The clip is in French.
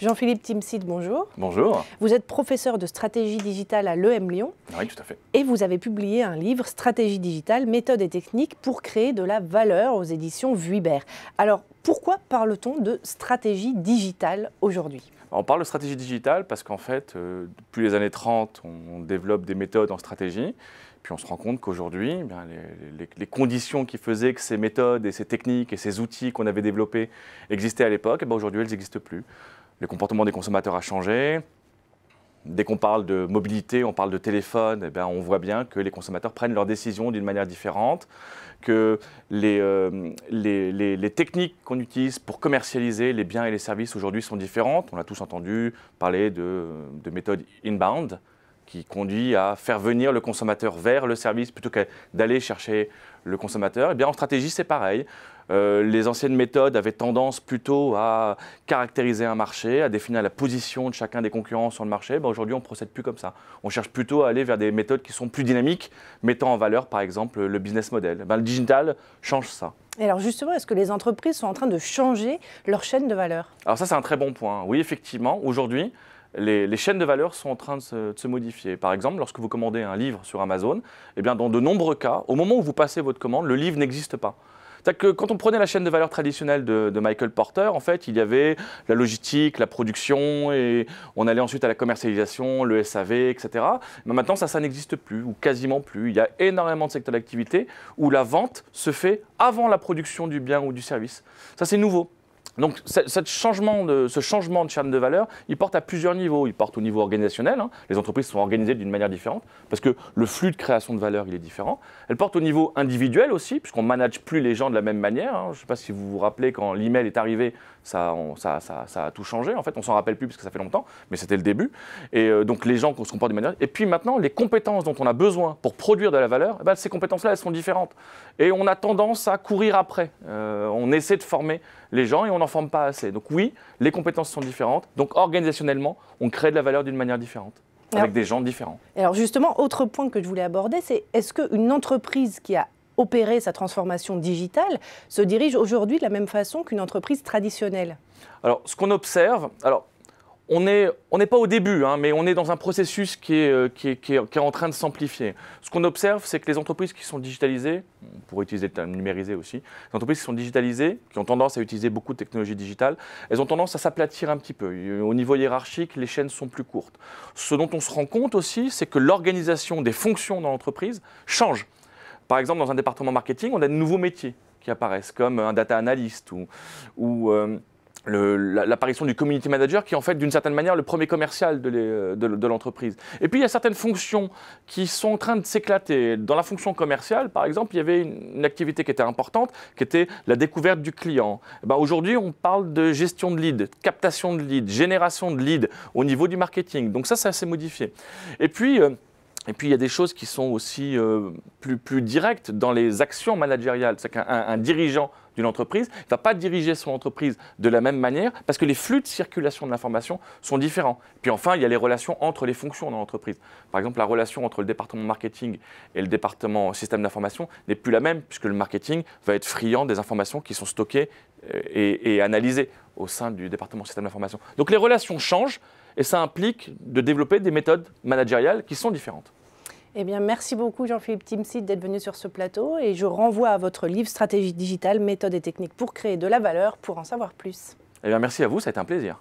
Jean-Philippe Timsit, bonjour. Bonjour. Vous êtes professeur de stratégie digitale à l'EM Lyon. Oui, tout à fait. Et vous avez publié un livre, Stratégie digitale, méthodes et techniques pour créer de la valeur aux éditions Vuibert. Alors, pourquoi parle-t-on de stratégie digitale aujourd'hui on parle de stratégie digitale parce qu'en fait, euh, depuis les années 30, on développe des méthodes en stratégie. Puis on se rend compte qu'aujourd'hui, eh les, conditions qui faisaient que ces méthodes et ces techniques et ces outils qu'on avait développés existaient à l'époque, eh ben, aujourd'hui elles n'existent plus le comportement des consommateurs a changé. Dès qu'on parle de mobilité, on parle de téléphone, eh bien, on voit bien que les consommateurs prennent leurs décisions d'une manière différente, que euh, les, techniques qu'on utilise pour commercialiser les biens et les services aujourd'hui sont différentes. On a tous entendu parler de, de méthodes inbound, qui conduit à faire venir le consommateur vers le service plutôt que d'aller chercher le consommateur. Et eh bien en stratégie, c'est pareil. Euh, les anciennes méthodes avaient tendance plutôt à caractériser un marché, à définir la position de chacun des concurrents sur le marché. Ben, aujourd'hui, on ne procède plus comme ça. On cherche plutôt à aller vers des méthodes qui sont plus dynamiques, mettant en valeur, par exemple, le business model. Eh ben, le digital change ça. Et alors justement, est-ce que les entreprises sont en train de changer leur chaîne de valeur Alors ça, c'est un très bon point. Oui, effectivement, aujourd'hui, les, chaînes de valeur sont en train de se, modifier. Par exemple, lorsque vous commandez un livre sur Amazon, eh bien, dans de nombreux cas, au moment où vous passez votre commande, le livre n'existe pas. cest que quand on prenait la chaîne de valeur traditionnelle de, Michael Porter, en fait, il y avait la logistique, la production, et on allait ensuite à la commercialisation, le SAV, etc. Mais maintenant, ça, ça n'existe plus, ou quasiment plus. Il y a énormément de secteurs d'activité où la vente se fait avant la production du bien ou du service. Ça, c'est nouveau. Donc changement de, ce changement de chaîne de valeur, il porte à plusieurs niveaux. Il porte au niveau organisationnel, hein. les entreprises sont organisées d'une manière différente, parce que le flux de création de valeur, il est différent. Elle porte au niveau individuel aussi, puisqu'on ne manage plus les gens de la même manière. Hein. Je ne sais pas si vous vous rappelez, quand l'email est arrivé, ça, a tout changé. En fait, on s'en rappelle plus, parce que ça fait longtemps, mais c'était le début. Et euh, donc les gens qu'on se comporte d'une manière... Et puis maintenant, les compétences dont on a besoin pour produire de la valeur, eh ben, ces compétences-là, elles sont différentes. Et on a tendance à courir après. Euh, on essaie de former les gens et on n'en forme pas assez. Donc oui, les compétences sont différentes. Donc organisationnellement, on crée de la valeur d'une manière différente. avec des gens différents. alors justement, autre point que je voulais aborder, c'est est-ce qu'une entreprise qui a opéré sa transformation digitale se dirige aujourd'hui de la même façon qu'une entreprise traditionnelle Alors, ce qu'on observe, alors on n'est pas au début, hein, mais on est dans un processus euh, qui est, en train de s'amplifier. Ce qu'on observe, c'est que les entreprises qui sont digitalisées, on pourrait utiliser le terme numérisé aussi, les entreprises qui sont digitalisées, qui ont tendance à utiliser beaucoup de technologies digitales, elles ont tendance à s'aplatir un petit peu. Euh, au niveau hiérarchique, les chaînes sont plus courtes. Ce dont on se rend compte aussi, c'est que l'organisation des fonctions dans l'entreprise change. Par exemple, dans un département marketing, on a de nouveaux métiers qui apparaissent, comme un data analyst ou, euh, l'apparition du community manager qui est en fait d'une certaine manière le premier commercial euh, de l'entreprise. Et puis il y a certaines fonctions qui sont en train de s'éclater. Dans la fonction commerciale, par exemple, il y avait une, activité qui était importante, qui était la découverte du client. Eh ben, aujourd'hui, on parle de gestion de lead, captation de lead, génération de lead au niveau du marketing. Donc ça, ça s'est modifié. Et puis... Euh, et puis il y a des choses qui sont aussi euh, plus, directes dans les actions managériales. C'est qu'un dirigeant d'une entreprise ne va pas diriger son entreprise de la même manière parce que les flux de circulation de l'information sont différents. Puis enfin, il y a les relations entre les fonctions dans l'entreprise. Par exemple, la relation entre le département marketing et le département système d'information n'est plus la même puisque le marketing va être friand des informations qui sont stockées euh, et analysées au sein du département système d'information. Donc les relations changent et ça implique de développer des méthodes managériales qui sont différentes. Eh bien, merci beaucoup Jean-Philippe Timsit d'être venu sur ce plateau et je renvoie à votre livre Stratégie digitale, méthodes et techniques pour créer de la valeur pour en savoir plus. Eh bien, merci à vous, ça a été un plaisir.